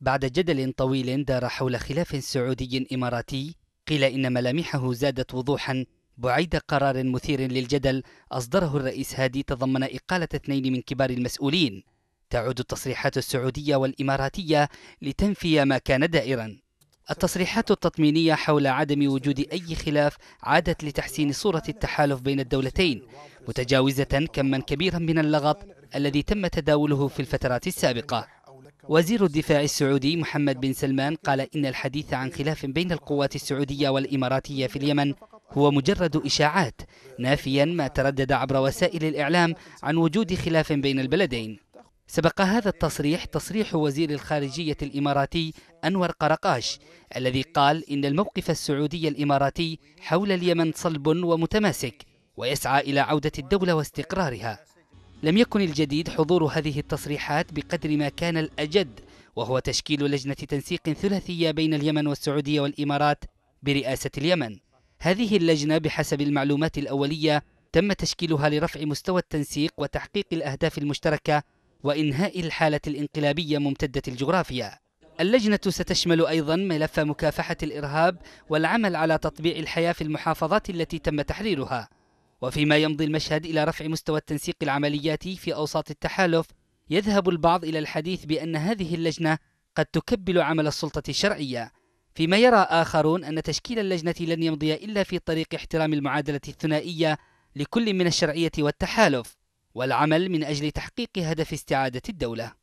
بعد جدل طويل دار حول خلاف سعودي إماراتي قيل إن ملامحه زادت وضوحا بعيد قرار مثير للجدل أصدره الرئيس هادي تضمن إقالة اثنين من كبار المسؤولين تعود التصريحات السعودية والإماراتية لتنفي ما كان دائرا التصريحات التطمينية حول عدم وجود أي خلاف عادت لتحسين صورة التحالف بين الدولتين متجاوزة كما كبيرا من اللغط الذي تم تداوله في الفترات السابقة وزير الدفاع السعودي محمد بن سلمان قال إن الحديث عن خلاف بين القوات السعودية والإماراتية في اليمن هو مجرد إشاعات نافيا ما تردد عبر وسائل الإعلام عن وجود خلاف بين البلدين سبق هذا التصريح تصريح وزير الخارجية الإماراتي أنور قرقاش الذي قال إن الموقف السعودي الإماراتي حول اليمن صلب ومتماسك ويسعى إلى عودة الدولة واستقرارها لم يكن الجديد حضور هذه التصريحات بقدر ما كان الأجد وهو تشكيل لجنة تنسيق ثلاثية بين اليمن والسعودية والإمارات برئاسة اليمن هذه اللجنة بحسب المعلومات الأولية تم تشكيلها لرفع مستوى التنسيق وتحقيق الأهداف المشتركة وإنهاء الحالة الانقلابية ممتدة الجغرافيا اللجنة ستشمل أيضا ملف مكافحة الإرهاب والعمل على تطبيع الحياة في المحافظات التي تم تحريرها وفيما يمضي المشهد إلى رفع مستوى التنسيق العملياتي في أوساط التحالف يذهب البعض إلى الحديث بأن هذه اللجنة قد تكبل عمل السلطة الشرعية فيما يرى آخرون أن تشكيل اللجنة لن يمضي إلا في طريق احترام المعادلة الثنائية لكل من الشرعية والتحالف والعمل من أجل تحقيق هدف استعادة الدولة